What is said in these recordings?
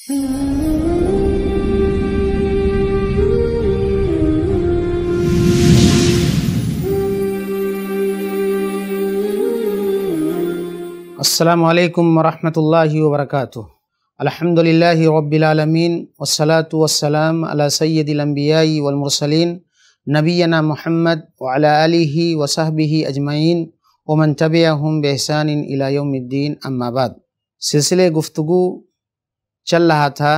السلام عليكم ورحمة الله وبركاته الحمد لله رب العالمين والصلاة والسلام على سيد الأنبياء والمرسلين نبينا محمد وعلى آله وصحبه أجمعين ومن تبعهم بإحسان إلى يوم الدين أما بعد سلسلة گفتگو चल रहा था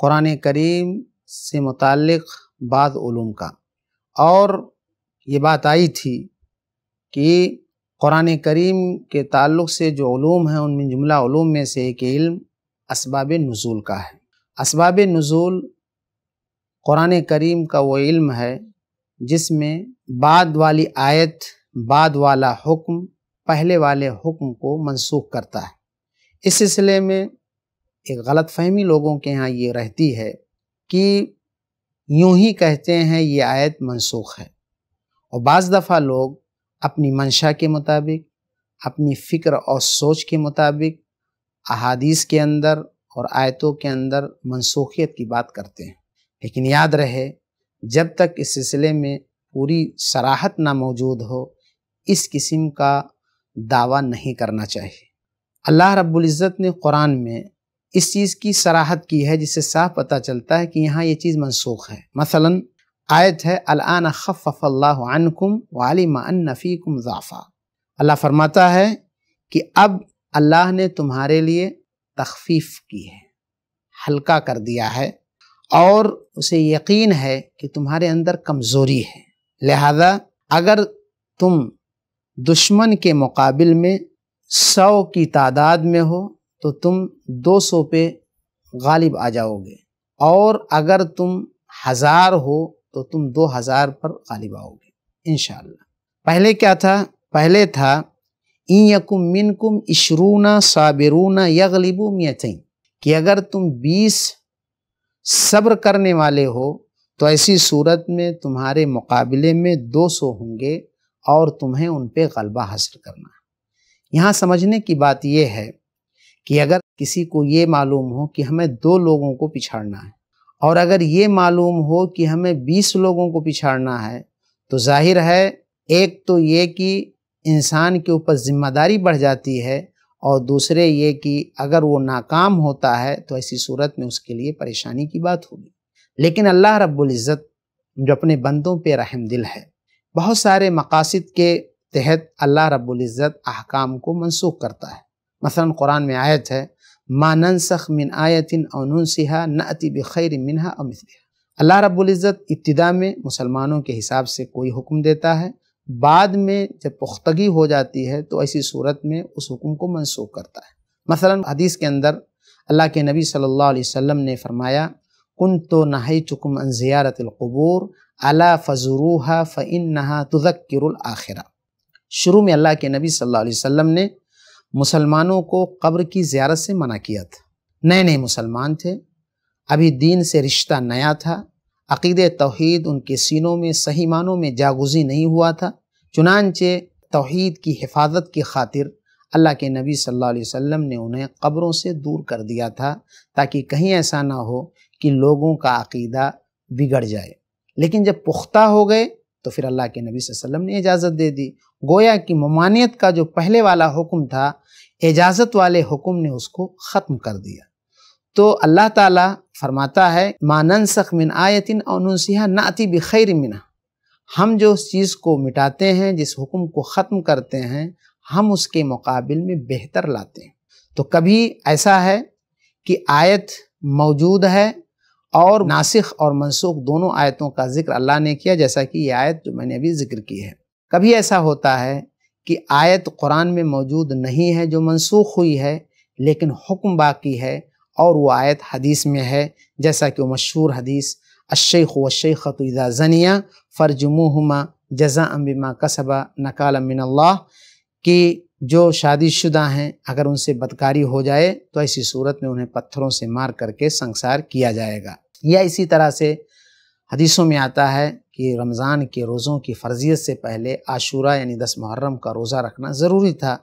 क़ुरान करीम से मुतक़ बाद का और ये बात आई थी कि क़ुरान करीम के ताल्लुक़ से जो ूम हैं उनमें जुमला ूम में से एक इल्म इसबाब नज़ूल का है इसबाब नज़ूल क़ुरान करीम का वो इल्म है जिसमें बाद वाली आयत बाद वाला हुक्म पहले वाले हुक्म को मनसूख करता है इस सिलसिले में एक गलत फहमी लोगों के यहाँ ये रहती है कि यूं ही कहते हैं ये आयत मनसूख है और बज़ दफ़ा लोग अपनी मंशा के मुताबिक अपनी फ़िक्र और सोच के मुताबिक अहादीस के अंदर और आयतों के अंदर मनसूखियत की बात करते हैं लेकिन याद रहे जब तक इस सिलसिले में पूरी सराहत ना मौजूद हो इस किस्म का दावा नहीं करना चाहिए अल्लाह रब्बुल इज़्ज़त ने कुरान में इस चीज़ की सराहत की है जिससे साफ पता चलता है कि यहाँ ये चीज़ मनसूख है मसलन आयत है अलान खफ़ल्लाकुम वालिम नफ़ीकुम ज़ाफ़ा अल्लाह फरमाता है कि अब अल्लाह ने तुम्हारे लिए तखफीफ की है हल्का कर दिया है और उसे यकीन है कि तुम्हारे अंदर कमज़ोरी है लिहाजा अगर तुम दुश्मन के मुकाबल में सौ की तादाद में हो तो तुम दो सौ पे गालिब आ जाओगे और अगर तुम हज़ार हो तो तुम दो हजार पर गालिब आओगे इन पहले क्या था पहले था इन यकुम मिनकुम इशरूना साबिरूना यगलिबू मियतई कि अगर तुम बीस सब्र करने वाले हो तो ऐसी सूरत में तुम्हारे मुकाबले में दो सौ होंगे और तुम्हें उन पर गलबा हासिल करना यहाँ समझने की बात यह है कि अगर किसी को ये मालूम हो कि हमें दो लोगों को पिछाड़ना है और अगर ये मालूम हो कि हमें बीस लोगों को पिछाड़ना है तो जाहिर है एक तो ये कि इंसान के ऊपर जिम्मेदारी बढ़ जाती है और दूसरे ये कि अगर वो नाकाम होता है तो ऐसी सूरत में उसके लिए परेशानी की बात होगी लेकिन अल्लाह इज़्ज़त जो अपने बंदों पे रहम दिल है बहुत सारे मकासद के तहत अल्लाह इज़्ज़त अहकाम को मनसूख करता है मसला कुरान में आयत है मानसख मिन आयतिन अनसिहा नति बखैर मिनहा अमिसहा अल्लाह रब्ज़त इब्तदा में मुसलमानों के हिसाब से कोई हुक्म देता है बाद में जब पुख्तगी हो जाती है तो ऐसी सूरत में उस हुक्म को मनसूख करता है मसलन हदीस के अंदर अल्लाह के नबी सल्लल्लाहु अलैहि वसल्लम ने फरमाया कुन तो नहाई चुकुम अन ज़ियारतलकबूर अला फ़जरूहा फ़ नहा तुज़क्र आखिरा शुरू में अल्लाह के नबी सल्लल्लाहु अलैहि वसल्लम ने मुसलमानों को कब्र की ज्यारत से मना किया था नए नए मुसलमान थे अभी दीन से रिश्ता नया था अकीद तोहद उनके सीनों में सही मानों में जागुजी नहीं हुआ था चुनानचे तोहद की हिफाजत की खातिर अल्लाह के नबी सल्लल्लाहु अलैहि वसल्लम ने उन्हें कब्रों से दूर कर दिया था ताकि कहीं ऐसा ना हो कि लोगों का अकीदा बिगड़ जाए लेकिन जब पुख्ता हो गए तो फिर अल्लाह के नबी वसल्लम ने इजाज़त दे दी गोया कि ममानियत का जो पहले वाला हुक्म था इजाज़त वाले हुक्म ने उसको ख़त्म कर दिया तो अल्लाह ताला फरमाता है मानसख मिन आयतिन अनसिहा नाति खैर मिना हम जो उस चीज़ को मिटाते हैं जिस हुक्म को ख़त्म करते हैं हम उसके मुकाबले में बेहतर लाते हैं तो कभी ऐसा है कि आयत मौजूद है और नासिक और मनसूख दोनों आयतों का जिक्र अल्लाह ने किया जैसा कि यह आयत जो मैंने अभी जिक्र की है कभी ऐसा होता है कि आयत कुरान में मौजूद नहीं है जो मनसूख हुई है लेकिन हुक्म बाकी है और वो आयत हदीस में है जैसा कि वो मशहूर हदीस अशेख शेख तुजा जनिया फ़रजमुहमा जजा अम्बिमा कसबा नकाल मिनल्ला की जो शादीशुदा हैं अगर उनसे बदकारी हो जाए तो ऐसी सूरत में उन्हें पत्थरों से मार करके संसार किया जाएगा या इसी तरह से हदीसों में आता है कि रमज़ान के रोज़ों की फर्जियत से पहले आशूरा यानी दस मुहर्रम का रोज़ा रखना ज़रूरी था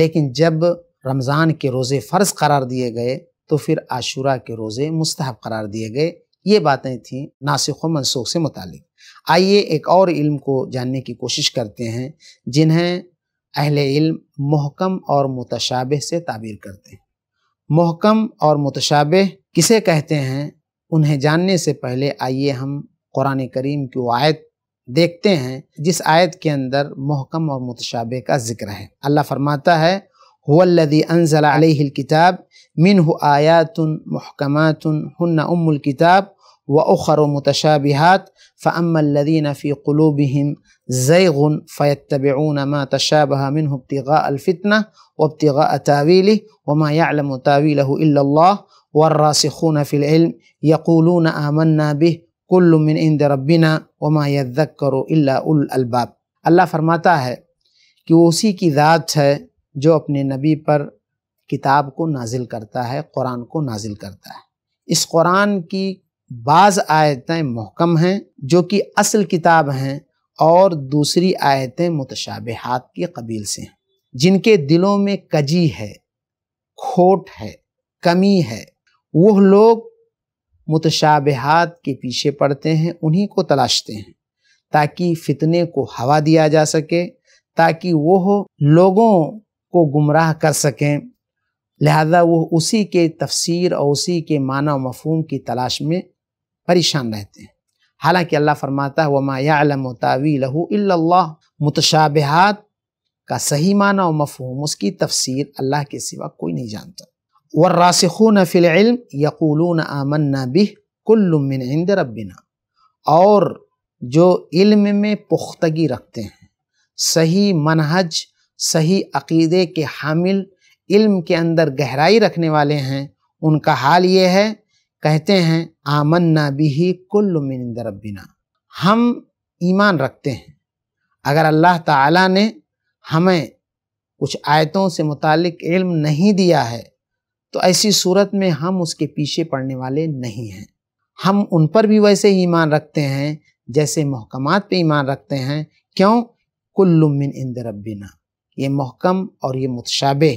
लेकिन जब रमज़ान के रोज़े फ़र्ज़ करार दिए गए तो फिर आशूरा के रोज़े मुस्तहब करार दिए गए ये बातें थीं नासिक व मनसूख से मुतल आइए एक और इल्म को जानने की कोशिश करते हैं जिन्हें अहल इल्म महकम और मुतशाबह से ताबीर करते हैं महकम और मुतशाबह किसे कहते हैं उन्हें जानने से पहले आइए हम कुरान करीम की आयत देखते हैं जिस आयत के अंदर महकम और मुतशाबे का जिक्र है अल्लाह फरमाता है हुल्लदी अनजला किताब मिन आयातुन महकमातन हन्ना उम्मुल किताब واخر متشابهات فاما الذين في قلوبهم زيغ فيتبعون ما تشابه منه ابتغاء الفتنه وابتغاء تاويله وما يعلم تاويله الا الله والراسخون في العلم يقولون امنا به كل من عند ربنا وما يذكر الا اول الباب الله فرماتا ہے کہ وہ اسی کی ذات ہے جو اپنے نبی پر کتاب کو نازل کرتا ہے قرآن کو نازل کرتا ہے اس قرآن کی बाज़ आयतें मोहकम हैं जो कि असल किताब हैं और दूसरी आयतें मुतशाबहत के कबील से हैं जिनके दिलों में कजी है खोट है कमी है वह लोग मुतशाबहात के पीछे पड़ते हैं उन्हीं को तलाशते हैं ताकि फितने को हवा दिया जा सके ताकि वह लोगों को गुमराह कर सकें लिहाजा वह उसी के तफसीर और उसी के माना मफहम की तलाश में परेशान रहते हैं हालांकि अल्लाह फरमाता है वमा यालम तावी लहू अल्लाह मुतशाबहत का सही माना और मफहूम उसकी तफसीर अल्लाह के सिवा कोई नहीं जानता वर रासिखून फ़िलम यकूलून आमन्ना बिह कुल्लुमिन इंद रबिना और जो इल्म में पुख्तगी रखते हैं सही मनहज सही अकीदे के हामिल इल्म के अंदर गहराई रखने वाले हैं उनका हाल ये है कहते हैं आमन्ना बिही कुल मिन रब्बिना हम ईमान रखते हैं अगर अल्लाह ताला ने हमें कुछ आयतों से मुतालिक इल्म नहीं दिया है तो ऐसी सूरत में हम उसके पीछे पड़ने वाले नहीं हैं हम उन पर भी वैसे ही ईमान रखते हैं जैसे महकम पे ईमान रखते हैं क्यों कुल्लुमिन इंद रबिना ये महकम और ये मुतशाबे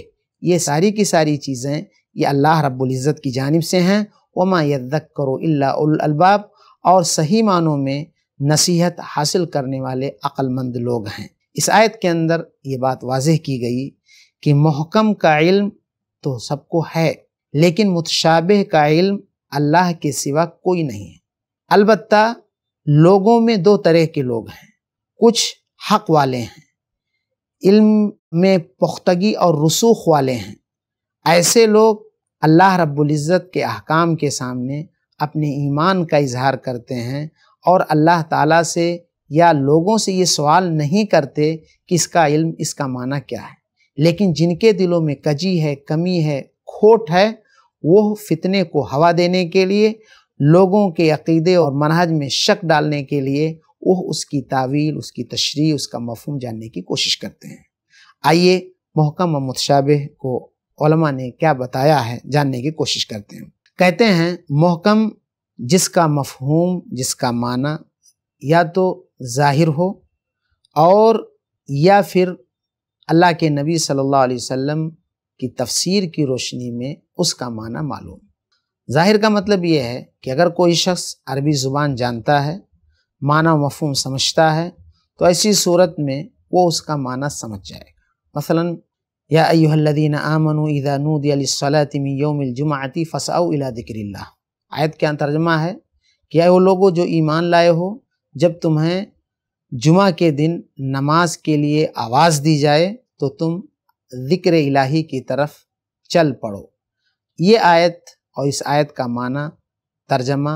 ये सारी की सारी चीज़ें ये अल्लाह रब्बुल इज़्ज़त की जानब से हैं वमा यद्दक करो अल्लाबाब और सही मानों में नसीहत हासिल करने वाले अक्लमंद लोग हैं इस आयत के अंदर ये बात वाजह की गई कि महकम का इल्म तो सबको है लेकिन मुतशाबे का इल्म अल्लाह के सिवा कोई नहीं है अलबत् लोगों में दो तरह के लोग हैं कुछ हक वाले हैं इल्म में पुख्तगी और रसूख वाले हैं ऐसे लोग अल्लाह रब्ज़त के अहकाम के सामने अपने ईमान का इजहार करते हैं और अल्लाह ताला से या लोगों से ये सवाल नहीं करते कि इसका इल्म इसका माना क्या है लेकिन जिनके दिलों में कजी है कमी है खोट है वो फितने को हवा देने के लिए लोगों के अकीदे और मनहज में शक डालने के लिए वह उसकी तावील उसकी तशरी उसका मफहम जानने की कोशिश करते हैं आइए महकम और को उलमा ने क्या बताया है जानने की कोशिश करते हैं कहते हैं मोहकम जिसका मफहूम जिसका माना या तो ज़ाहिर हो और या फिर अल्लाह के नबी सल्लल्लाहु अलैहि वसल्लम की तफसीर की रोशनी में उसका माना मालूम ज़ाहिर का मतलब यह है कि अगर कोई शख्स अरबी ज़ुबान जानता है माना मफहम समझता है तो ऐसी सूरत में वो उसका माना समझ जाएगा मसलन या अयुल्लिन आमन ईदानूदियालसलातिमियमिलजुमाती फ़साउ इला दिक्रिल्ला आयत का तर्जमा है कि आए वो लोगो जो ईमान लाए हो जब तुम्हें जुमा के दिन नमाज के लिए आवाज़ दी जाए तो तुम ज़िक्र इलाही की तरफ चल पड़ो ये आयत और इस आयत का माना तर्जमा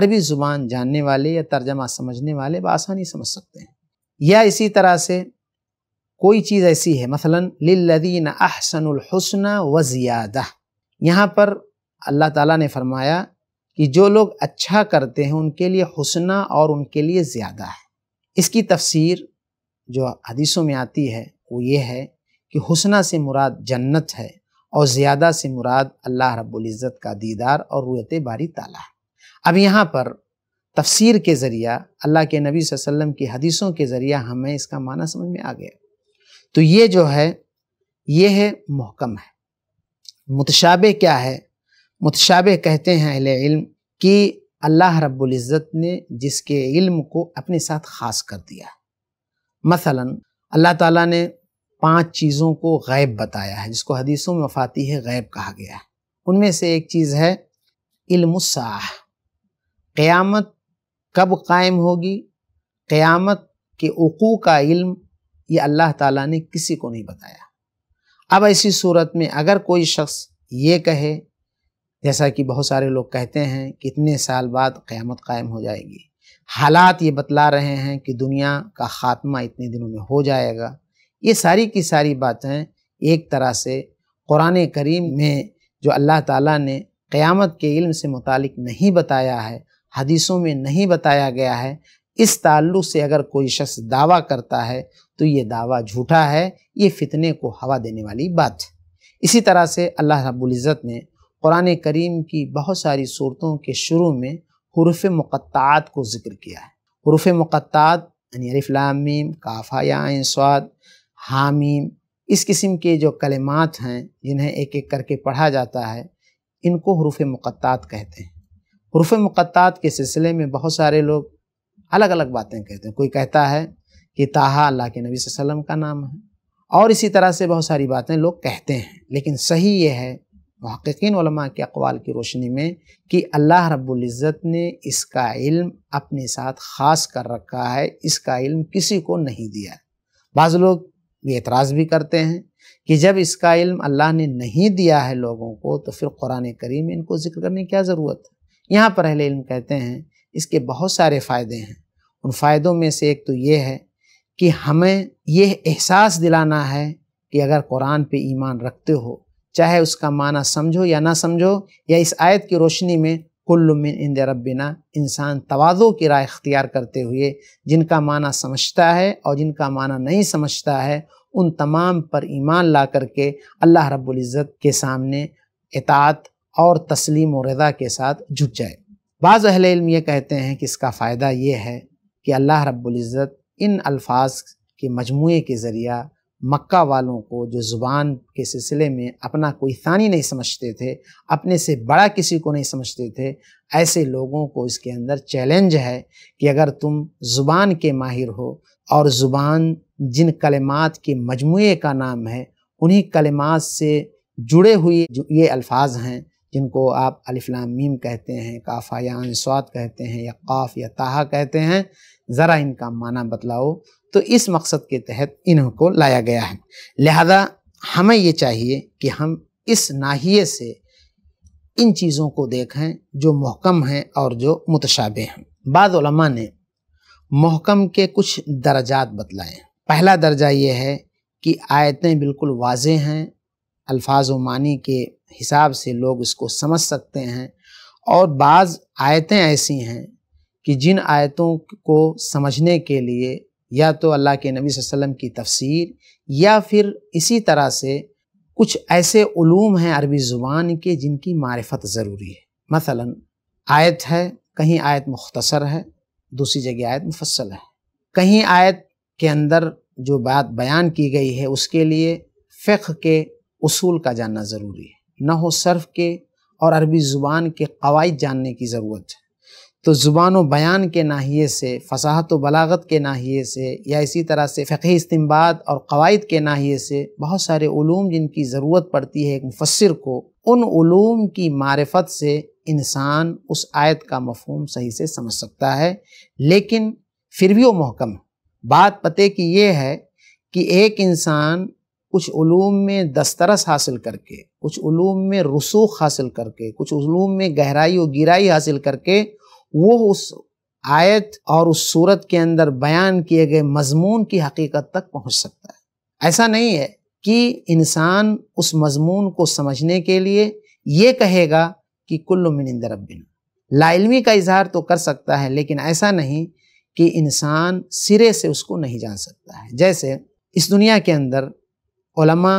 अरबी ज़ुबान जानने वाले या तर्जमा समझने वाले बआसानी समझ सकते हैं या इसी तरह से कोई चीज़ ऐसी है मसलन लिल्लदीन अहसनहसन व ज़ियादा यहाँ पर अल्लाह ताला ने फरमाया कि जो लोग अच्छा करते हैं उनके लिए हसना और उनके लिए ज़्यादा है इसकी तफसीर जो हदीसों में आती है वो ये है कि हसना से मुराद जन्नत है और ज़्यादा से मुराद अल्लाह रब्ज़त का दीदार और रुयत बारी ताला है अब यहाँ पर तफसीर के ज़रिया अल्लाह के नबी वसल्लम की हदीसों के ज़रिया हमें इसका माना समझ में आ गया तो ये जो है ये है महकम है मुतशाबे क्या है मुतशाबे कहते हैं अहले इल्म कि अल्लाह इज़्ज़त ने जिसके इल्म को अपने साथ ख़ास कर दिया मसलन अल्लाह ताला ने पांच चीज़ों को गैब बताया है जिसको हदीसों में मफाती है गैब कहा गया है उनमें से एक चीज़ है इल्मसाह क़यामत कब कायम होगी क़यामत के उकू का इल्म ये अल्लाह ताला ने किसी को नहीं बताया अब ऐसी सूरत में अगर कोई शख्स ये कहे जैसा कि बहुत सारे लोग कहते हैं कि इतने साल बाद क़्यामत कायम हो जाएगी हालात ये बतला रहे हैं कि दुनिया का ख़ात्मा इतने दिनों में हो जाएगा ये सारी की सारी बातें एक तरह से कुरान करीम में जो अल्लाह ताला ने क़्यामत के इल्म से मुतालिक नहीं बताया है हदीसों में नहीं बताया गया है इस ताल्लुक से अगर कोई शख्स दावा करता है तो ये दावा झूठा है ये फितने को हवा देने वाली बात है इसी तरह से अल्लाह रबुल्ज़त ने क़ुरान करीम की बहुत सारी सूरतों के शुरू में हरूफ मक़ात को ज़िक्र किया है हरूफ मक़ात यानी अरफ़लामीम काफ़ा या स्वाद हामीम इस किस्म के जो कलमात हैं जिन्हें एक एक करके पढ़ा जाता है इनको हरूफ मक़ात कहते हैं हरूफ मक़ात के सिलसिले में बहुत सारे लोग अलग अलग बातें कहते हैं कोई कहता है कि ताहा अल्लाह के नबी वसल्लम का नाम है और इसी तरह से बहुत सारी बातें लोग कहते हैं लेकिन सही ये है महक़िन के अकवाल की रोशनी में कि अल्लाह रब्ज़त ने इसका इल्म अपने साथ ख़ास कर रखा है इसका इल्म किसी को नहीं दिया बाज़ लोग ये एतराज़ भी करते हैं कि जब इसका इल्म अल्लाह ने नहीं दिया है लोगों को तो फिर कुरान करीम में इनको ज़िक्र करने की क्या ज़रूरत है यहाँ पर अहल इल्म कहते हैं इसके बहुत सारे फ़ायदे हैं उन फ़ायदों में से एक तो ये है कि हमें यह एहसास दिलाना है कि अगर कुरान पे ईमान रखते हो चाहे उसका माना समझो या ना समझो या इस आयत की रोशनी में कुल्लुमिन इंद रबिना इंसान तोज़ो की राय अख्तियार करते हुए जिनका माना समझता है और जिनका माना नहीं समझता है उन तमाम पर ईमान ला करके अल्लाह रब्ज़त के सामने इतात और तस्लीम और रदा के साथ झुक जाए बाज़ अहल इल्म ये कहते हैं कि इसका फ़ायदा ये है कि अल्लाह रब्ज़त इन अल्फाज के मजमू के ज़रिया मक्का वालों को जो ज़ुबान के सिलसिले में अपना कोई थानी नहीं समझते थे अपने से बड़ा किसी को नहीं समझते थे ऐसे लोगों को इसके अंदर चैलेंज है कि अगर तुम ज़ुबान के माहिर हो और ज़ुबान जिन कलमात के मजमू का नाम है उन्हीं कलमात से जुड़े हुए जो ये अल्फाज हैं जिनको आप अलिफ्लामीम कहते हैं काफ़ा या अनस्वात कहते हैं या काफ़ या ताहा कहते हैं ज़रा इनका माना बतलाओ तो इस मकसद के तहत इनको लाया गया है लिहाजा हमें ये चाहिए कि हम इस नाहिए से इन चीज़ों को देखें जो महकम हैं और जो मुतशाबे हैं बाद ने महकम के कुछ दर्जात बतलाए पहला दर्जा ये है कि आयतें बिल्कुल वाज हैं अल्फाज व मानी के हिसाब से लोग इसको समझ सकते हैं और बाज़ आयतें ऐसी हैं कि जिन आयतों को समझने के लिए या तो अल्लाह के नबी वसल्लम की तफसीर या फिर इसी तरह से कुछ ऐसे ूम हैं अरबी ज़ुबान के जिनकी मारफत ज़रूरी है मसला आयत है कहीं आयत मुख्तसर है दूसरी जगह आयत मुफसल है कहीं आयत के अंदर जो बात बयान की गई है उसके लिए फ़िक के असूल का जानना ज़रूरी है न हो सर्फ के और अरबी ज़ुबान के कवायद जानने की ज़रूरत है तो ज़ुबान बयान के नाहिए से फसाहत व बलागत के नाहिए से या इसी तरह से फ़ी इस्तेमबाद और कवायद के नाहिए से बहुत सारे ूम जिनकी ज़रूरत पड़ती है एक मुफसर को उन ूम की मारफत से इंसान उस आयत का मफहम सही से समझ सकता है लेकिन फिर भी वो महकम बात पते की ये है कि एक इंसान कुछ ूम में दस्तरस हासिल करके कुछ ूम में रसूख हासिल करके कुछ ूम में गहराई और गिराई हासिल करके वो उस आयत और उस सूरत के अंदर बयान किए गए मजमून की हकीकत तक पहुंच सकता है ऐसा नहीं है कि इंसान उस मजमून को समझने के लिए ये कहेगा कि कुल्लु मिनिंद रबिन लाइलमी का इजहार तो कर सकता है लेकिन ऐसा नहीं कि इंसान सिरे से उसको नहीं जान सकता है जैसे इस दुनिया के अंदर ओलमा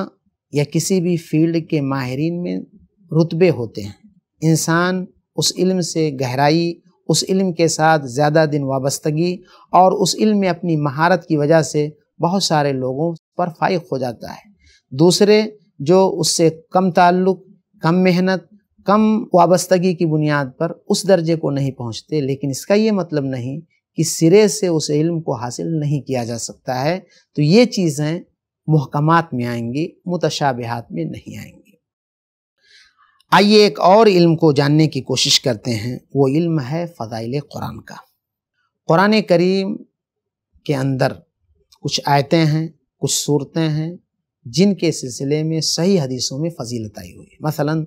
या किसी भी फील्ड के माहरीन में रुतबे होते हैं इंसान उस इल्म से गहराई उस इल्म के साथ ज़्यादा दिन वाबस्तगी और उस इल्म में अपनी महारत की वजह से बहुत सारे लोगों पर फाइक हो जाता है दूसरे जो उससे कम ताल्लुक़ कम मेहनत कम वाबस्तगी की बुनियाद पर उस दर्जे को नहीं पहुँचते लेकिन इसका ये मतलब नहीं कि सिरे से उस इल्म को हासिल नहीं किया जा सकता है तो ये चीज़ें महकमात में आएंगी मुतशाबहत में नहीं आएंगी आइए एक और इल्म को जानने की कोशिश करते हैं वो इल्म है फ़ज़ाइल कुरान का कुरान करीम के अंदर कुछ आयतें हैं कुछ सूरतें हैं जिनके सिलसिले में सही हदीसों में फजीलत आई हुई है मसलन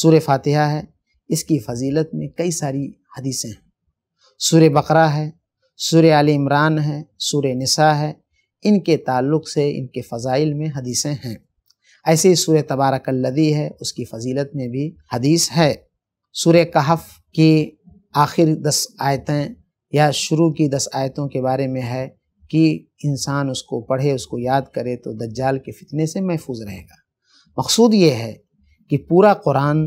सूर फातिहा है इसकी फजीलत में कई सारी हदीसें हैं सूर बकरा है सूर आल इमरान है सूर नसा है इनके ताल्लुक से इनके फ़ज़ाइल में हदीसें हैं ऐसे ही सूर्य तबारक लदी है उसकी फजीलत में भी हदीस है सूर्य कहफ की आखिर दस आयतें या शुरू की दस आयतों के बारे में है कि इंसान उसको पढ़े उसको याद करे तो दज्जाल के फितने से महफूज रहेगा मकसूद ये है कि पूरा कुरान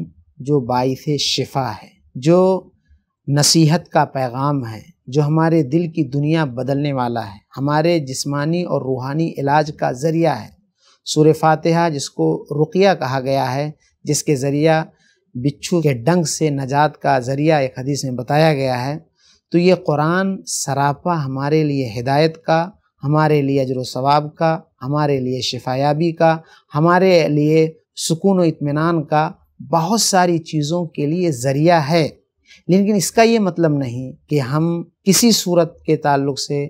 जो बाइस शिफा है जो नसीहत का पैगाम है जो हमारे दिल की दुनिया बदलने वाला है हमारे जिस्मानी और रूहानी इलाज का ज़रिया है सूर्य फातिहा जिसको रुकिया कहा गया है जिसके ज़रिया बिच्छू के डंग से नजात का ज़रिया एक हदीस में बताया गया है तो ये कुरान सरापा हमारे लिए हिदायत का हमारे लिए अजर सवाब का हमारे लिए शिफायाबी का हमारे लिए सुकून इतमान का बहुत सारी चीज़ों के लिए ज़रिया है लेकिन इसका ये मतलब नहीं कि हम किसी सूरत के ताल्लुक से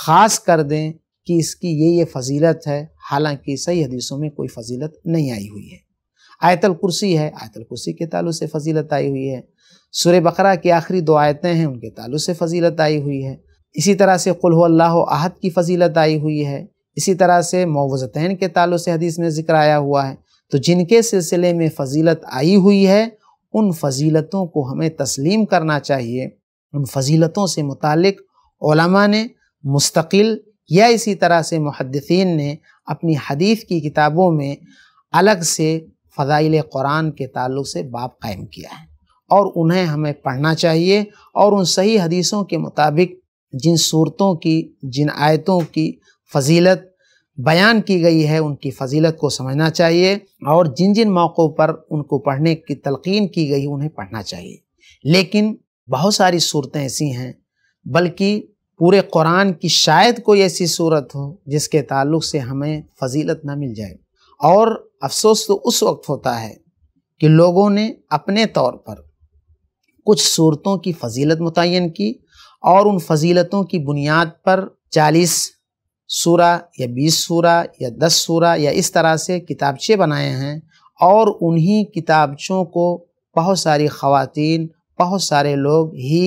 ख़ास कर दें कि इसकी ये ये फजीलत है हालांकि सही हदीसों में कोई फजीलत नहीं आई हुई है आयतल कुर्सी है आयतल कुर्सी के तालु से फजीलत आई हुई है सुर बकरा की आखिरी दो आयतें हैं उनके तालु से फजीलत आई हुई है इसी तरह से कुल्हु अल्लाह आहद की फजीलत आई हुई है इसी तरह से मोवज़तैन के तालु से हदीस में जिक्र आया हुआ है तो जिनके सिलसिले में फजीलत आई हुई है उन फजीलतों को हमें तस्लीम करना चाहिए उन फजीलतों से मुतक़ ने मुस्तकिल या इसी तरह से मुहदसिन ने अपनी हदीस की किताबों में अलग से फ़ज़ाइल कुरान के ताल्लुक से बाब कायम किया है और उन्हें हमें पढ़ना चाहिए और उन सही हदीसों के मुताबिक जिन सूरतों की जिन आयतों की फजीलत बयान की गई है उनकी फजीलत को समझना चाहिए और जिन जिन मौक़ों पर उनको पढ़ने की तलकीन की गई उन्हें पढ़ना चाहिए लेकिन बहुत सारी सूरतें ऐसी हैं बल्कि पूरे कुरान की शायद कोई ऐसी सूरत हो जिसके ताल्लुक से हमें फजीलत ना मिल जाए और अफसोस तो उस वक्त होता है कि लोगों ने अपने तौर पर कुछ सूरतों की फजीलत मुतन की और उन फजीलतों की बुनियाद पर चालीस सूरा या बीस सूरा या दस सूरा या इस तरह से किताबचे बनाए हैं और उन्हीं किताबचों को बहुत सारी खातन बहुत सारे लोग ही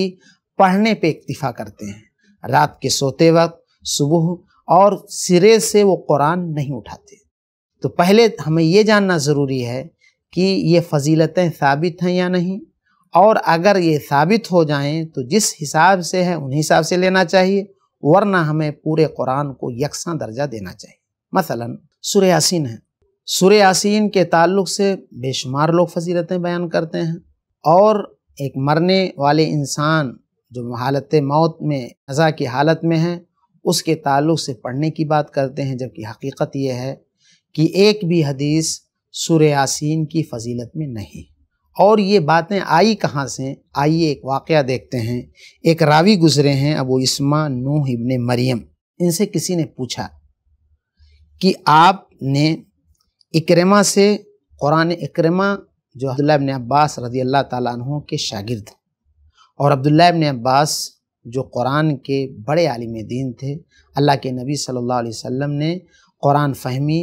पढ़ने पे इतफ़ा करते हैं रात के सोते वक्त सुबह और सिरे से वो कुरान नहीं उठाते तो पहले हमें ये जानना ज़रूरी है कि ये फजीलतें साबित हैं या नहीं और अगर ये साबित हो जाएं तो जिस हिसाब से है उन हिसाब से लेना चाहिए वरना हमें पूरे कुरान को यकसा दर्जा देना चाहिए मसलन सुर यासीन है सुर यासीन के ताल्लुक से बेशुमार लोग फजीलतें बयान करते हैं और एक मरने वाले इंसान जो हालत मौत में अज़ा की हालत में हैं उसके ताल्लुक से पढ़ने की बात करते हैं जबकि हकीकत यह है कि एक भी हदीस सुर यासीन की फजीलत में नहीं और ये बातें आई कहाँ से आइए एक वाक़ देखते हैं एक रावी गुज़रे हैं अबू इसमा नू इबन मरियम इनसे किसी ने पूछा कि आपने इकरमा से कुरान इक्रमा जो अब्दुल्ला इबन अब्बास रजी अल्लाह तु के शागिर्द और अब्दुल्ला इबन अब्बास जो कुरान के बड़े आलिम दीन थे अल्लाह के नबी सल्लल्लाहु अलैहि वसल्लम ने कुरान फहमी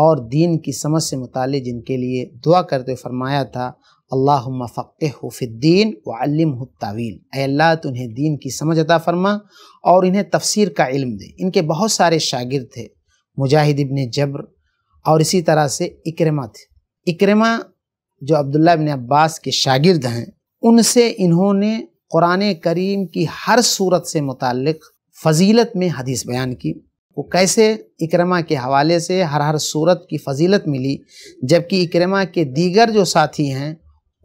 और दीन की समझ से मुतल जिनके लिए दुआ करते फरमाया था अल्लाह फ़क़्फ़िद्दीन वम तावील अल्लाह उन्हें दीन की समझ अता फरमा और इन्हें तफसीर का इल्म दे इनके बहुत सारे शागिर थे मुजाहिद इबन जबर और इसी तरह से इक्रमा थे इक्रमा जो अब्दुल्ला इबन अब्बास के शागिर्द हैं उनसे इन्होंने क़ुरान करीम की हर सूरत से मुतक़ फ़जीलत में हदीस बयान की वो कैसे इकरमा के हवाले से हर हर सूरत की फजीलत मिली जबकि इकरमा के दीगर जो साथी हैं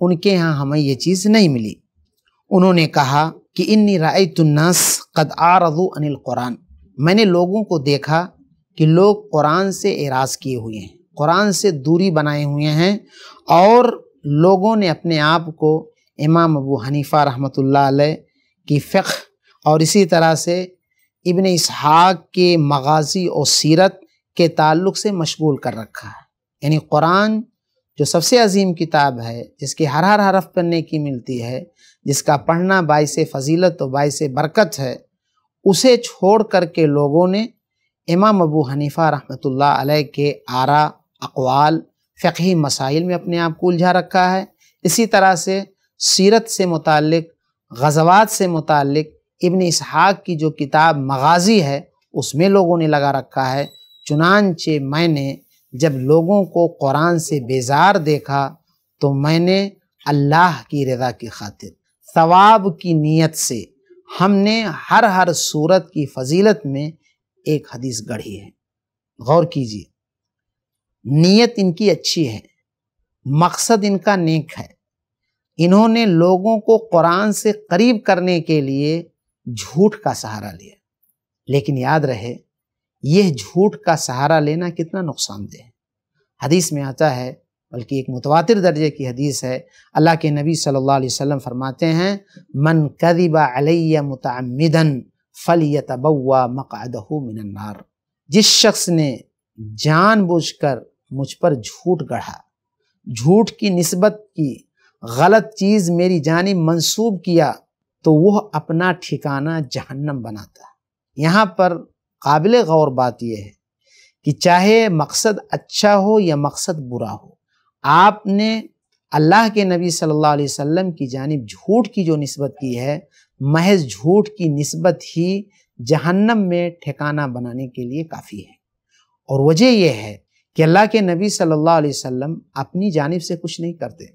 उनके यहाँ हमें ये चीज़ नहीं मिली उन्होंने कहा कि इन्नी राय तुन्नास कद आरदू अनिल कुरान मैंने लोगों को देखा कि लोग कुरान से एराज किए हुए हैं कुरान से दूरी बनाए हुए हैं और लोगों ने अपने आप को इमाम अबू हनीफ़ा रहमत अलैह की फ़िक़ और इसी तरह से इबन इसहाक के मगाजी और सीरत के ताल्लुक से मशगूल कर रखा है यानी कुरान जो सबसे अजीम किताब है जिसकी हर हर हरफ पढ़ने की मिलती है जिसका पढ़ना बायस फजीलत और बायस बरकत है उसे छोड़ कर के लोगों ने इमाम अबू हनीफ़ा रहमत अलैह के आरा अकवाल फ़ी मसाइल में अपने आप को उलझा रखा है इसी तरह से सीरत से मुतक गजवात से मुतक इबन इसहाक की जो किताब मगाजी है उसमें लोगों ने लगा रखा है चुनानचे मैंने जब लोगों को कुरान से बेजार देखा तो मैंने अल्लाह की रज़ा की खातिर सवाब की नीयत से हमने हर हर सूरत की फजीलत में एक हदीस गढ़ी है गौर कीजिए नीयत इनकी अच्छी है मकसद इनका नेक है इन्होंने लोगों को कुरान से करीब करने के लिए झूठ का सहारा लिया लेकिन याद रहे यह झूठ का सहारा लेना कितना नुकसानदेह है हदीस में आता है बल्कि एक मुतवातिर दर्जे की हदीस है अल्लाह के नबी सल्लल्लाहु अलैहि वसल्लम फरमाते हैं मन कदिबा अलैया मुतअम्मिदन फल यतबवा मकादहू मिनन्नार जिस शख्स ने जानबूझकर मुझ पर झूठ गढ़ा झूठ की नस्बत की गलत चीज़ मेरी जानी मंसूब किया तो वह अपना ठिकाना जहन्नम बनाता है यहाँ पर काबिल गौर बात यह है कि चाहे मकसद अच्छा हो या मकसद बुरा हो आपने अल्लाह के नबी सल्लल्लाहु अलैहि वसल्लम की जानब झूठ की जो नस्बत की है महज झूठ की नस्बत ही जहन्नम में ठिकाना बनाने के लिए काफ़ी है और वजह यह है कि अल्लाह के नबी सल्लल्लाहु अलैहि वसल्लम अपनी जानब से कुछ नहीं करते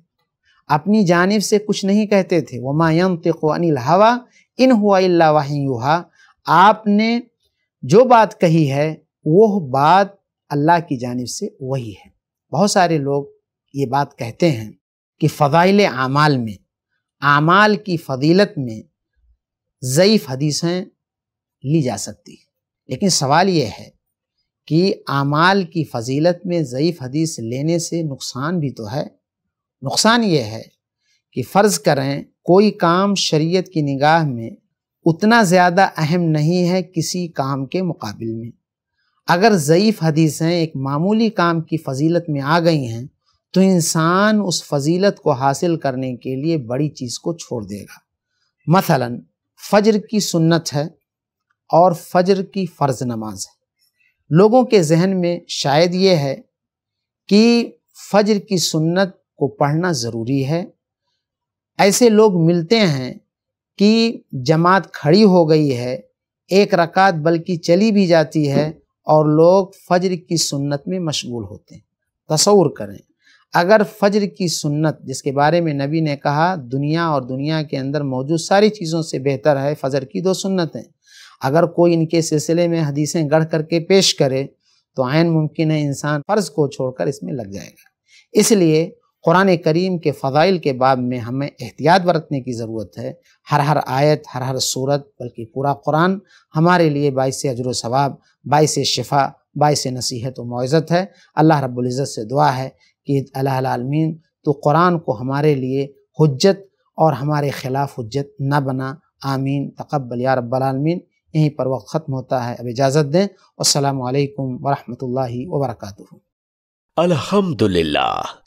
अपनी जानब से कुछ नहीं कहते थे वमायम तिकवानिल हवा इन हुआ वाहिन युहा आपने जो बात कही है वो बात अल्लाह की जानब से वही है बहुत सारे लोग ये बात कहते हैं कि फ़ाइल आमाल में आमाल की फजीलत में ज़यीफ़ हदीसें ली जा सकती है लेकिन सवाल ये है कि आमाल की फजीलत में ज़यीफ़ हदीस लेने से नुकसान भी तो है नुकसान ये है कि फ़र्ज़ करें कोई काम शरीयत की निगाह में उतना ज़्यादा अहम नहीं है किसी काम के मुकाबले में अगर ज़यीफ़ हदीसें एक मामूली काम की फजीलत में आ गई हैं तो इंसान उस फजीलत को हासिल करने के लिए बड़ी चीज़ को छोड़ देगा मसलन फ़जर की सुन्नत है और फ़जर की फ़र्ज़ नमाज है लोगों के जहन में शायद ये है कि फ़जर की सुन्नत को पढ़ना ज़रूरी है ऐसे लोग मिलते हैं कि जमात खड़ी हो गई है एक रकात बल्कि चली भी जाती है और लोग फज्र की सुन्नत में मशगूल होते हैं तस्वूर करें अगर फज्र की सुन्नत जिसके बारे में नबी ने कहा दुनिया और दुनिया के अंदर मौजूद सारी चीज़ों से बेहतर है फजर की दो सुन्नतें अगर कोई इनके सिलसिले में हदीसें गढ़ करके पेश करे तो आयन मुमकिन है इंसान फ़र्ज़ को छोड़कर इसमें लग जाएगा इसलिए कुरान करीम के फ़ज़ाइल के बाब में हमें एहतियात बरतने की ज़रूरत है हर हर आयत हर हर सूरत बल्कि पूरा कुरान हमारे लिए बायस अजर सवाब बायस शिफा बायस नसीहत व मुआज़त है अल्लाह रब्ज़त से दुआ है कि अलामीन तो कुरान को हमारे लिए हजत और हमारे ख़िलाफ़ हजत न बना आमीन तकबल या रबालमीन यहीं पर वक्त ख़त्म होता है अब इजाज़त दें अल्लाम वरहमल वर्का अलहमदिल्ला